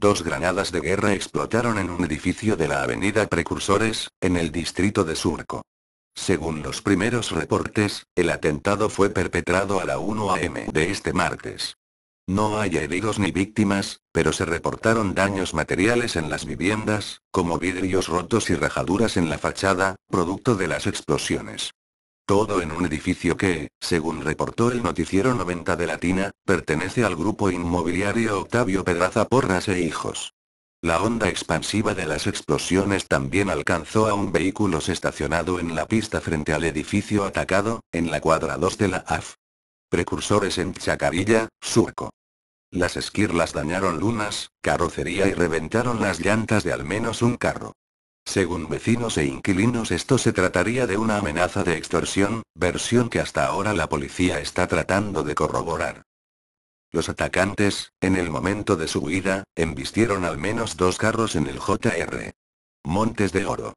Dos granadas de guerra explotaron en un edificio de la avenida Precursores, en el distrito de Surco. Según los primeros reportes, el atentado fue perpetrado a la 1 a.m. de este martes. No hay heridos ni víctimas, pero se reportaron daños materiales en las viviendas, como vidrios rotos y rajaduras en la fachada, producto de las explosiones. Todo en un edificio que, según reportó el noticiero 90 de Latina, pertenece al grupo inmobiliario Octavio Pedraza Porras e Hijos. La onda expansiva de las explosiones también alcanzó a un vehículo estacionado en la pista frente al edificio atacado, en la cuadra 2 de la AF. Precursores en Chacarilla, Surco. Las esquirlas dañaron lunas, carrocería y reventaron las llantas de al menos un carro. Según vecinos e inquilinos esto se trataría de una amenaza de extorsión, versión que hasta ahora la policía está tratando de corroborar. Los atacantes, en el momento de su huida, embistieron al menos dos carros en el JR. Montes de Oro.